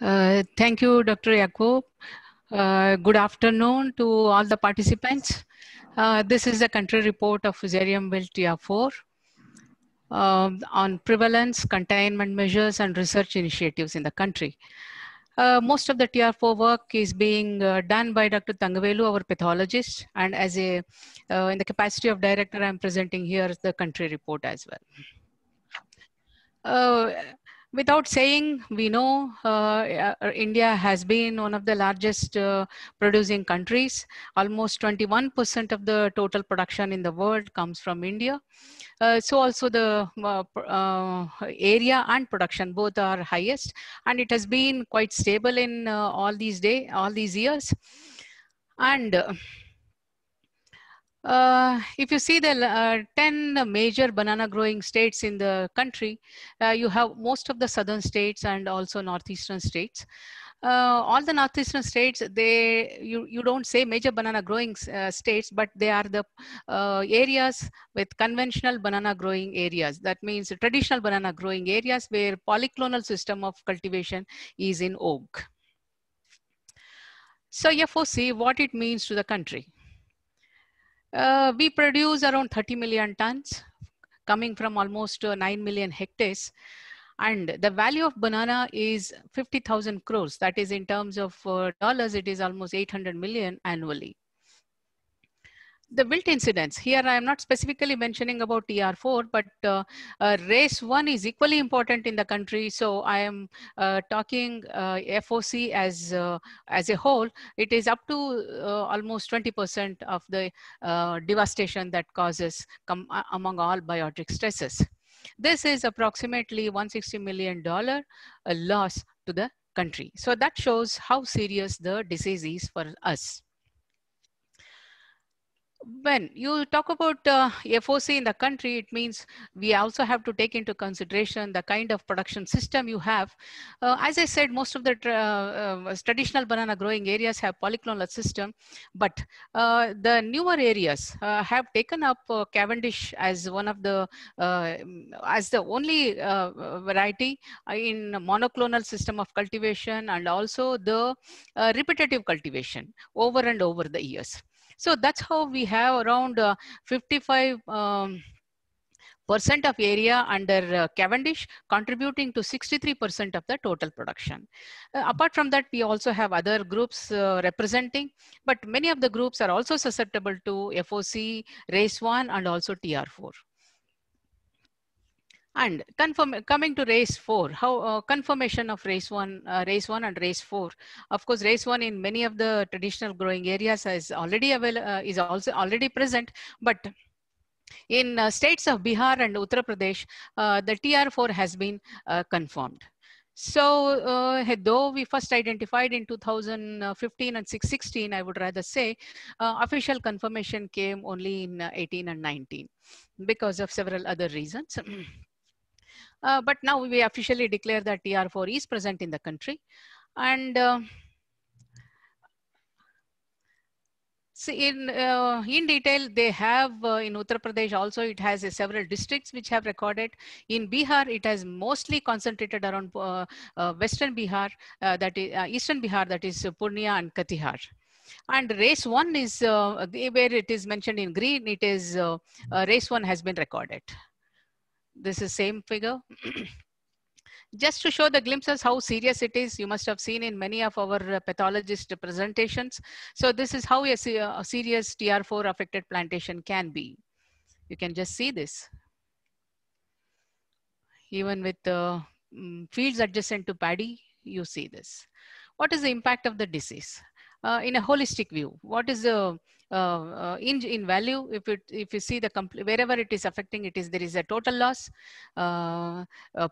Uh, thank you, Dr. Yakub. Uh, good afternoon to all the participants. Uh, this is the country report of Fusarium tr 4 um, on prevalence, containment measures, and research initiatives in the country. Uh, most of the TR4 work is being uh, done by Dr. Tangavelu, our pathologist, and as a in the capacity of director, I'm presenting here the country report as well without saying, we know uh, uh, India has been one of the largest uh, producing countries. Almost 21% of the total production in the world comes from India. Uh, so also the uh, uh, area and production both are highest and it has been quite stable in all these day, all these years. And uh, if you see the uh, 10 major banana growing states in the country, uh, you have most of the southern states and also northeastern states. Uh, all the northeastern states, they you, you don't say major banana growing uh, states, but they are the areas with conventional banana growing areas. That means traditional banana growing areas where polyclonal system of cultivation is in vogue. So FOC, what it means to the country uh, we produce around 30 million tons coming from almost uh, 9 million hectares. And the value of banana is 50,000 crores. That is in terms of uh, dollars, it is almost 800 million annually the wilt incidence. Here I am not specifically mentioning about TR4, but uh, uh, race 1 is equally important in the country. So I am uh, talking uh, FOC as, uh, as a whole. It is up to uh, almost 20% of the devastation that causes among all biotic stresses. This is approximately $160 million loss to the country. So that shows how serious the disease is for us when you talk about uh, FOC in the country, it means we also have to take into consideration the kind of production system you have. Uh, as I said, most of the uh, uh, traditional banana growing areas have polyclonal system, but uh, the newer areas uh, have taken up Cavendish as one of the, as the only variety in monoclonal system of cultivation and also the repetitive cultivation over and over the years. So that's how we have around uh, 55 um, percent of area under uh, Cavendish, contributing to 63% of the total production. Uh, apart from that, we also have other groups uh, representing, but many of the groups are also susceptible to FOC, RACE1, and also TR4. And confirm, coming to race four, how uh, confirmation of race one, uh, race one and race four. Of course, race one in many of the traditional growing areas is already available, uh, is also already present, but in uh, states of Bihar and Uttar Pradesh, uh, the TR4 has been uh, confirmed. So uh, though we first identified in 2015 and 16, I would rather say uh, official confirmation came only in uh, 18 and 19 because of several other reasons. Uh, but now we officially declare that TR4 is present in the country. And uh, see in, uh, in detail, they have uh, in Uttar Pradesh also, it has uh, several districts which have recorded. In Bihar, it has mostly concentrated around uh, Western Bihar, that is Eastern Bihar, that is Purnia and Katihar and race one is uh, where it is mentioned in green it is uh, uh, race one has been recorded this is same figure. Just to show the glimpses how serious it is, you must have seen in many of our uh, pathologist presentations. So this is how a, uh, serious TR4 affected plantation can be. You can just see this. Even with the uh, mm, fields adjacent to paddy, you see this. What is the impact of the disease? uh, in a holistic view. What is the uh, uh, uh, in, in value, if, it, if you see the wherever it is affecting, it is there is a total loss. Uh,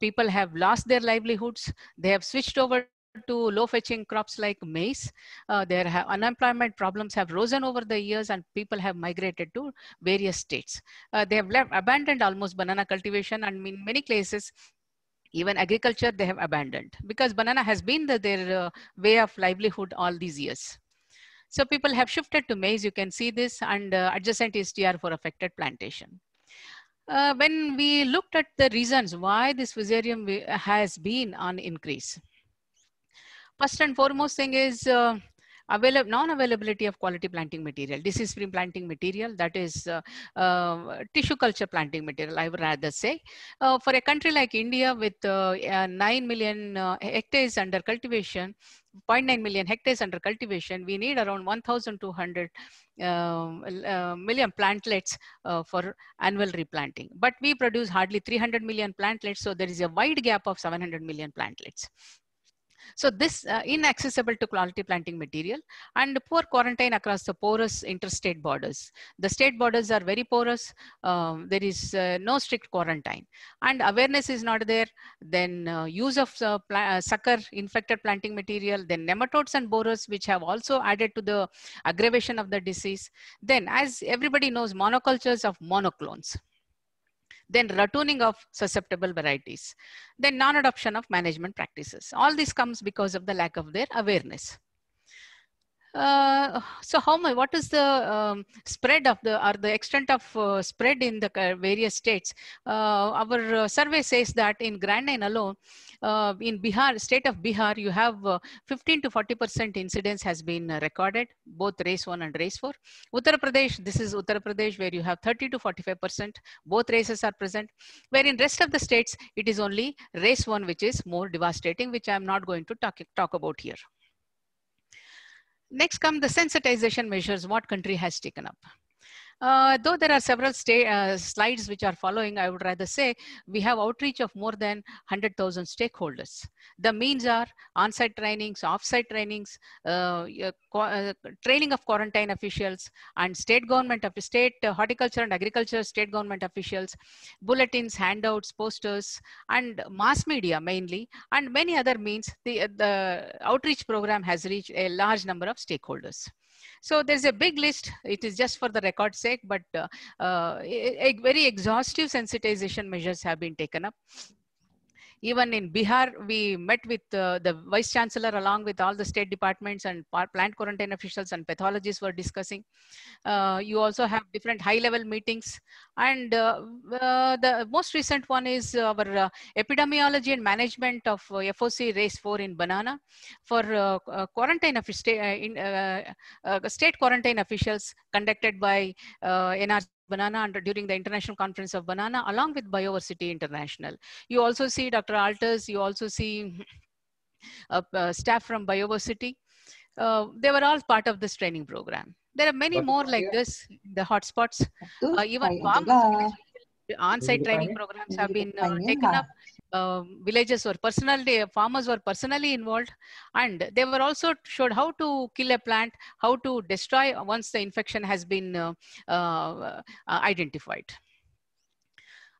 people have lost their livelihoods. They have switched over to low fetching crops like maize. Uh, their unemployment problems have risen over the years and people have migrated to various states. Uh, they have left, abandoned almost banana cultivation and in many places even agriculture, they have abandoned because banana has been the, their uh, way of livelihood all these years. So people have shifted to maize. You can see this and uh, adjacent is for affected plantation. Uh, when we looked at the reasons why this fusarium has been on increase, first and foremost thing is uh, non-availability of quality planting material, is free planting material, that is uh, uh, tissue culture planting material, I would rather say. Uh, for a country like India with uh, 9 million uh, hectares under cultivation, 0.9 million hectares under cultivation, we need around 1,200 um, uh, million plantlets for annual replanting. But we produce hardly 300 million plantlets, so there is a wide gap of 700 million plantlets. So this uh, inaccessible to quality planting material and poor quarantine across the porous interstate borders. The state borders are very porous. Um, there is uh, no strict quarantine and awareness is not there. Then uh, use of uh, sucker infected planting material, then nematodes and borers, which have also added to the aggravation of the disease. Then as everybody knows, monocultures of monoclones then ratooning of susceptible varieties, then non-adoption of management practices. All this comes because of the lack of their awareness. Uh, so how much, what is the um, spread of the, or the extent of uh, spread in the various states? Uh, our uh, survey says that in Grand Nine alone, uh, in Bihar, state of Bihar, you have 15 to 40% incidence has been recorded, both race one and race four. Uttar Pradesh, this is Uttar Pradesh where you have 30 to 45%, both races are present. Where in rest of the states, it is only race one, which is more devastating, which I'm not going to talk, talk about here. Next come the sensitization measures what country has taken up. Uh, though there are several uh, slides which are following, I would rather say we have outreach of more than 100,000 stakeholders. The means are on-site trainings, off-site trainings, uh, uh training of quarantine officials and state government of state horticulture and agriculture state government officials, bulletins, handouts, posters, and mass media mainly, and many other means. The, uh, the outreach program has reached a large number of stakeholders. So there's a big list. It is just for the record sake, but uh, uh, a, a very exhaustive sensitization measures have been taken up. Even in Bihar, we met with uh, the vice chancellor along with all the state departments and plant quarantine officials and pathologists were discussing. Uh, you also have different high level meetings. And uh, uh, the most recent one is our uh, epidemiology and management of FOC race four in Banana for quarantine of sta in, state quarantine officials conducted by NRC banana under, during the International Conference of Banana along with Biodiversity International. You also see Dr. Alters, you also see uh, uh, staff from Biodiversity. Uh, they were all part of this training program. There are many but more like this, the hotspots, uh, even on-site training programs have been taken up. Um, villagers were personally farmers were personally involved and they were also showed how to kill a plant how to destroy once the infection has been uh, uh, uh identified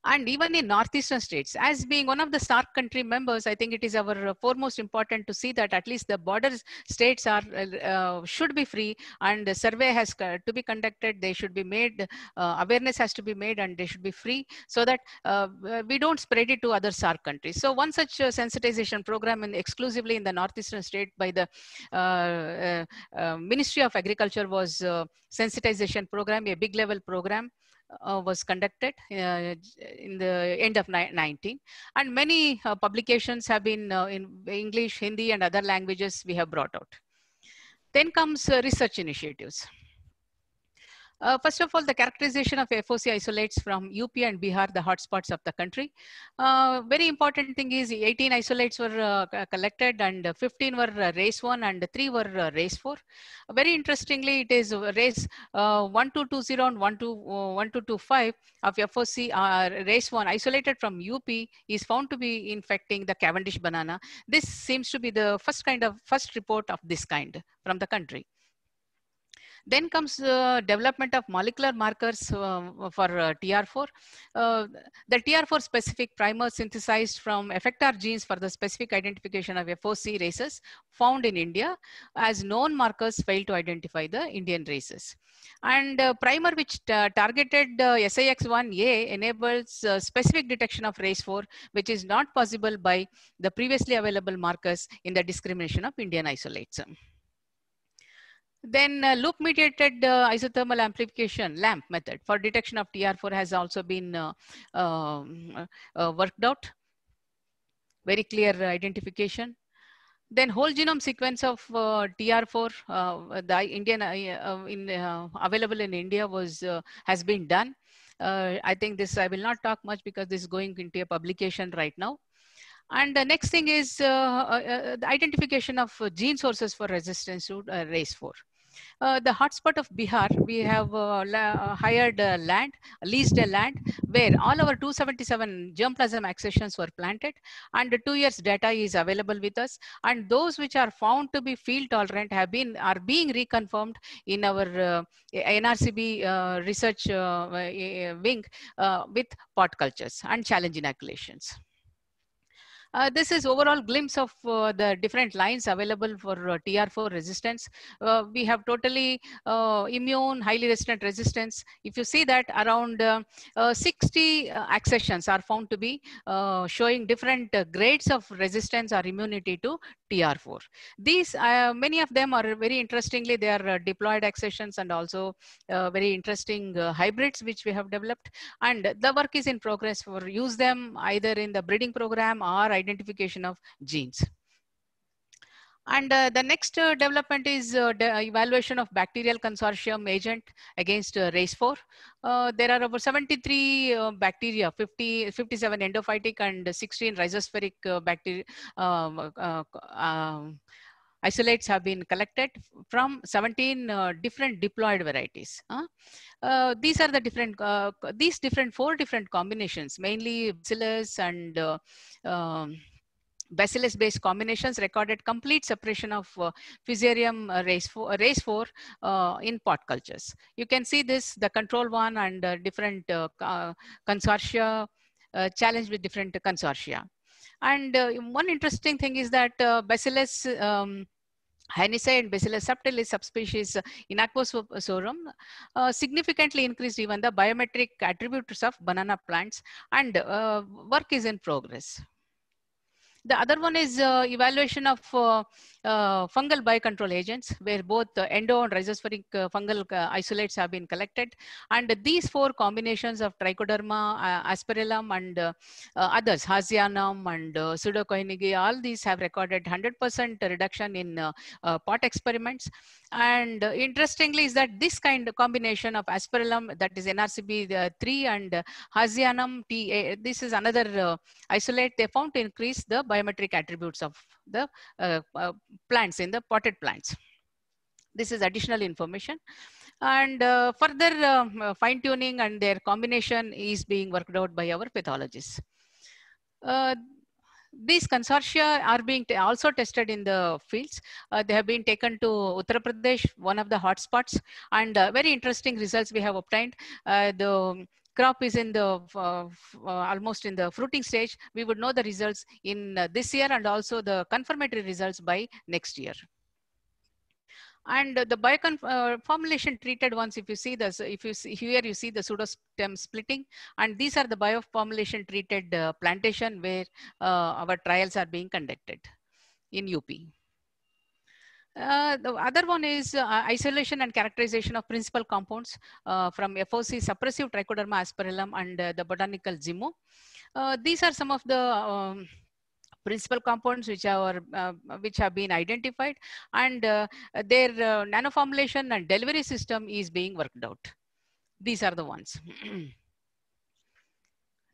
and even in northeastern states. As being one of the SARC country members, I think it is our foremost important to see that at least the border states are uh, should be free and the survey has to be conducted. They should be made, uh, awareness has to be made and they should be free so that uh, we don't spread it to other SARC countries. So one such uh, sensitization program in exclusively in the northeastern state by the uh, uh, Ministry of Agriculture was sensitization program, a big level program uh, was conducted uh, in the end of 19 and many uh, publications have been uh, in english hindi and other languages we have brought out then comes uh, research initiatives uh, first of all, the characterization of FOC isolates from UP and Bihar, the hotspots of the country. Uh, very important thing is 18 isolates were uh, collected and 15 were uh, race 1 and 3 were uh, race 4. Very interestingly, it is uh, race 1220 and 1225 of FOC race 1 isolated from UP is found to be infecting the Cavendish banana. This seems to be the first kind of first report of this kind from the country. Then comes uh, development of molecular markers uh, for uh, TR4. Uh, the TR4 specific primer synthesized from effector genes for the specific identification of FOC 4 c races found in India as known markers failed to identify the Indian races. And uh, primer which uh, targeted SIX1A enables specific detection of race 4 which is not possible by the previously available markers in the discrimination of Indian isolates. Then uh, loop mediated uh, isothermal amplification LAMP method for detection of TR4 has also been uh, um, uh, worked out. Very clear identification. Then whole genome sequence of uh, TR4, uh, the Indian in, available in India was has been done. I think this I will not talk much because this is going into a publication right now. And the next thing is uh, uh, the identification of gene sources for resistance to uh, race 4. Uh, the hotspot of Bihar, we have uh, la, uh, hired land, leased a land where all our 277 germplasm accessions were planted and two years data is available with us. And those which are found to be field tolerant have been, are being reconfirmed in our uh, NRCB research wing with pot cultures and challenge inoculations. Uh, this is overall glimpse of uh, the different lines available for uh, TR4 resistance. Uh, we have totally immune, highly resistant resistance. If you see that around 60 accessions are found to be showing different grades of resistance or immunity to TR4. These, many of them are very interestingly, they are deployed accessions and also very interesting hybrids which we have developed. And the work is in progress for use them either in the breeding program or identification of genes. And uh, the next uh, development is uh, uh evaluation of bacterial consortium agent against uh, race 4. Uh, there are about 73 bacteria, 50, 57 endophytic and 16 rhizospheric bacteria, um, isolates have been collected from 17 uh, different diploid varieties. Uh, these are the different, uh, these different four different combinations, mainly bacillus and uh, um, bacillus based combinations recorded complete separation of uh, fusarium uh, race 4, uh, race 4 uh, in pot cultures. You can see this, the control one and uh, different consortia, challenge with different consortia. And uh, one interesting thing is that uh, Bacillus um, and Bacillus subtilis subspecies uh, in Aquasorum uh, significantly increased even the biometric attributes of banana plants and uh, work is in progress. The other one is uh, evaluation of uh, uh, fungal biocontrol agents where both endo and rhizospheric uh, fungal uh, isolates have been collected. And these four combinations of trichoderma, uh, asperillum and others, hasianum and uh, pseudocoinigae, all these have recorded 100% reduction in pot experiments. And interestingly is that this kind of combination of asperillum that is NRCB3 and Hasianum TA, this is another isolate they found to increase the biometric attributes of the uh, uh, plants, in the potted plants. This is additional information. And uh, further um, uh, fine tuning and their combination is being worked out by our pathologists. Uh, these consortia are being also tested in the fields. Uh, they have been taken to Uttar Pradesh, one of the hotspots, and very interesting results we have obtained. the crop is in the uh, uh, almost in the fruiting stage, we would know the results in uh, this year and also the confirmatory results by next year. And the bioformulation uh, treated ones, if you see this, if you see here, you see the pseudostem splitting. And these are the bioformulation treated uh, plantation where uh, our trials are being conducted in UP. Uh, the other one is uh, isolation and characterization of principal compounds uh, from FOC suppressive trichoderma asperillum and uh, the botanical Zimo. Uh, these are some of the um, principal compounds which are uh, which have been identified and uh, their uh, nanoformulation and delivery system is being worked out these are the ones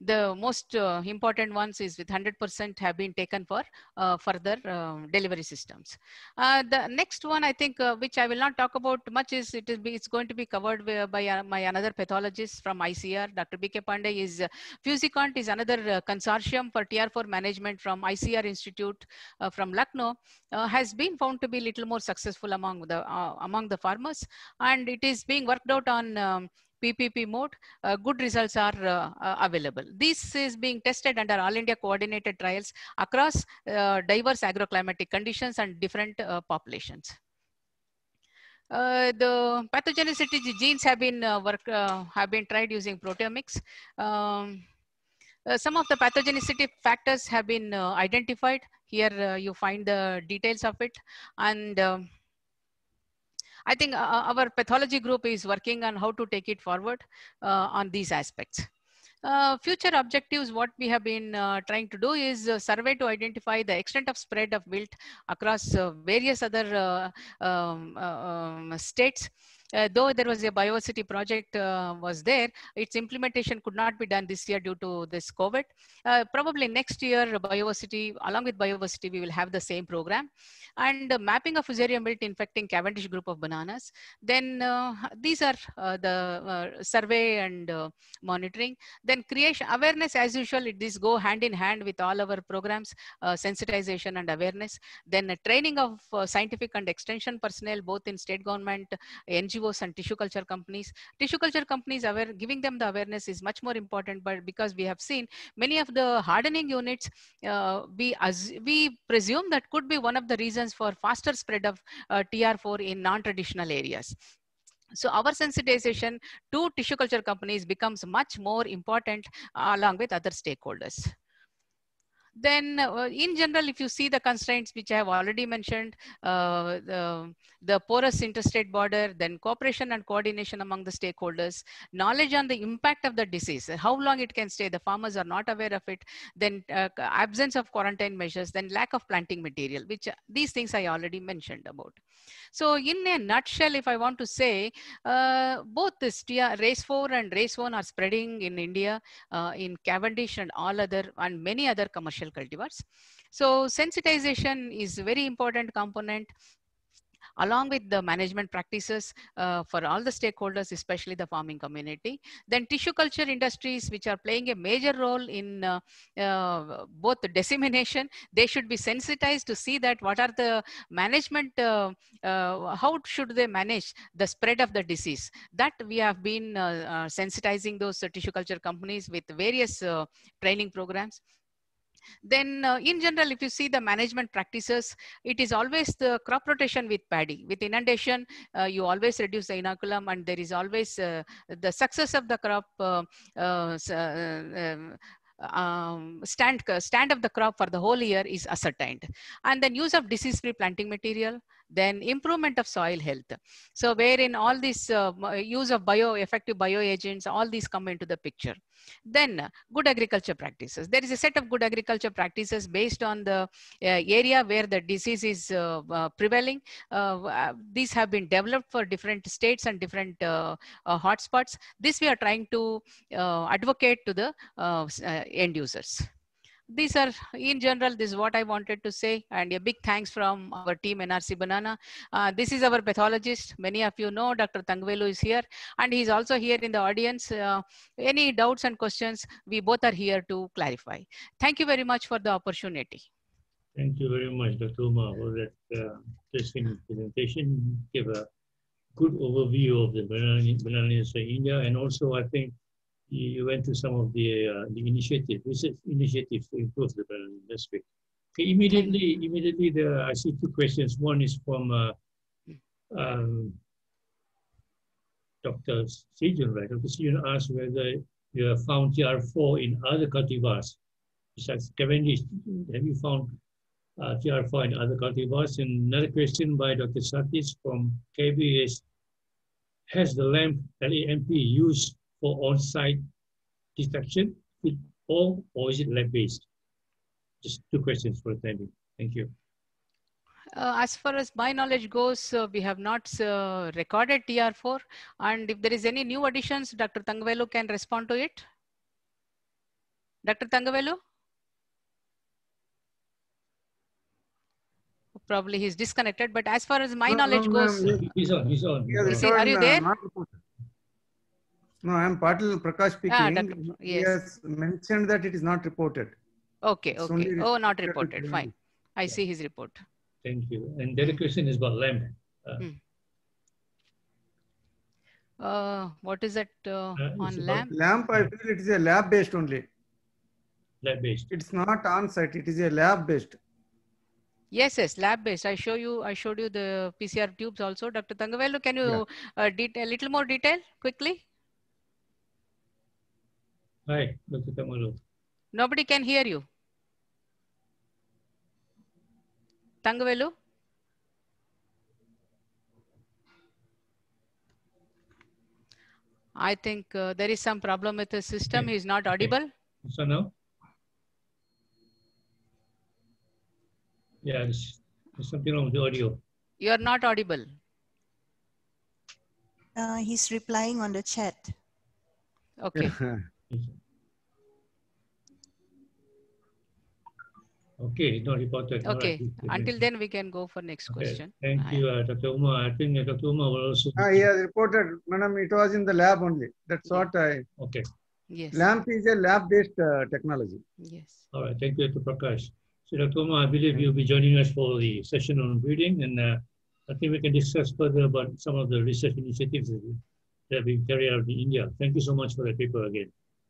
The most uh, important ones is with 100% have been taken for uh, further um, delivery systems. Uh, the next one I think uh, which I will not talk about much is it is be, it's going to be covered by, by uh, my another pathologist from ICR, Dr. B.K. Pandey is Fusicont is another consortium for TR4 management from ICR Institute from Lucknow has been found to be little more successful among the among the farmers and it is being worked out on um, PPP mode, uh, good results are uh, uh, available. This is being tested under all India coordinated trials across uh, diverse agroclimatic conditions and different uh, populations. Uh, the pathogenicity genes have been uh, work uh, have been tried using proteomics. Um, some of the pathogenicity factors have been identified. Here you find the details of it, and um, I think uh, uh, our pathology group is working on how to take it forward uh, on these aspects. Uh, future objectives, what we have been uh, trying to do is survey to identify the extent of spread of wilt across various other um, um, states uh, though there was a biocity project uh, was there, its implementation could not be done this year due to this COVID. Uh, probably next year, biocity, along with biocity, we will have the same program. And mapping of fusarium wilt infecting Cavendish group of bananas. Then uh, these are uh, the uh, survey and monitoring. Then creation, awareness as usual, it, go hand in hand with all our programs, sensitization and awareness. Then training of scientific and extension personnel, both in state government, NGO, NGOs and tissue culture companies. Tissue culture companies, aware, giving them the awareness is much more important, but because we have seen many of the hardening units, uh, we, as, we presume that could be one of the reasons for faster spread of uh, TR4 in non-traditional areas. So our sensitization to tissue culture companies becomes much more important along with other stakeholders. Then uh, in general, if you see the constraints which I have already mentioned, uh, the, the, porous interstate border, then cooperation and coordination among the stakeholders, knowledge on the impact of the disease, how long it can stay, the farmers are not aware of it, then uh, absence of quarantine measures, then lack of planting material, which uh, these things I already mentioned about. So in a nutshell, if I want to say, uh, both this race 4 and race 1 are spreading in India, uh, in Cavendish and all other and many other commercial cultivars. So sensitization is a very important component along with the management practices uh, for all the stakeholders, especially the farming community. Then tissue culture industries, which are playing a major role in uh, uh, both the dissemination, they should be sensitized to see that what are the management, uh, uh, how should they manage the spread of the disease. That we have been uh, sensitizing those tissue culture companies with various training programs then uh, in general if you see the management practices it is always the crop rotation with paddy with inundation uh, you always reduce the inoculum and there is always uh, the success of the crop uh, uh, uh, um, um, stand stand of the crop for the whole year is ascertained and then use of disease free planting material then improvement of soil health. So wherein all this uh, use of bio effective bioagents, all these come into the picture. Then uh, good agriculture practices. There is a set of good agriculture practices based on the uh, area where the disease is uh, uh prevailing. Uh, these have been developed for different states and different hotspots. This we are trying to advocate to the end users these are in general this is what i wanted to say and a big thanks from our team nrc banana uh, this is our pathologist many of you know dr tangvelu is here and he's also here in the audience uh, any doubts and questions we both are here to clarify thank you very much for the opportunity thank you very much dr Uma, for that uh, interesting presentation give a good overview of the banana, banana in india and also i think you went to some of the, uh, the initiative, research initiatives to improve the banana industry. Okay, immediately, immediately there, I see two questions. One is from uh, um, Dr. Sijun, right? Dr. Sijun asked whether you have found TR4 in other cultivars. Besides Cavendish, have you found uh, TR4 in other cultivars? And another question by Dr. Satish from KB is, has the LAMP, LAMP used for on-site detection, with all, or is it lab-based? Just two questions for the time Thank you. Uh, as far as my knowledge goes, uh, we have not uh, recorded TR4. And if there is any new additions, Dr. Tangavelu can respond to it. Dr. Tangavelu? Probably he's disconnected, but as far as my no, knowledge no, goes, no, he's on, he's on. He's on. Are you there? No, I'm Patil Prakash ah, speaking. Ah, Dr. yes. mentioned that it is not reported. Okay, okay. oh, not reported. Fine. I yeah. see his report. Thank you. And the question is about lamb. Uh, hmm. uh, what is that uh, uh on lamp? Lamp, I feel it is a lab based only. Lab based. It's not on site. It is a lab based. Yes, yes, lab based. I show you. I showed you the PCR tubes also, Dr. Tangavelu. Can you yeah. Uh, detail a little more detail quickly? Hi, Dr. Kamalu. Nobody can hear you. Tangavelu? I think uh, there is some problem with the system. Okay. He's not audible. Okay. So now? Yeah, there's something wrong with the audio. You are not audible. Uh, he's replying on the chat. Okay. Okay, no reported. Okay, right. until then we can go for next okay. question. Thank you, uh, Dr. Uma. I think Dr. Uma also. Ah, yeah, reported, madam. It was in the lab only. That's what I. Okay. Yes. LAMP is a lab-based uh, technology. Yes. All right. Thank you, Dr. Prakash. So, Dr. Uma, I believe you'll be joining us for the session on breeding, and uh, I think we can discuss further about some of the research initiatives that have been carried out in India. Thank you so much for the paper again.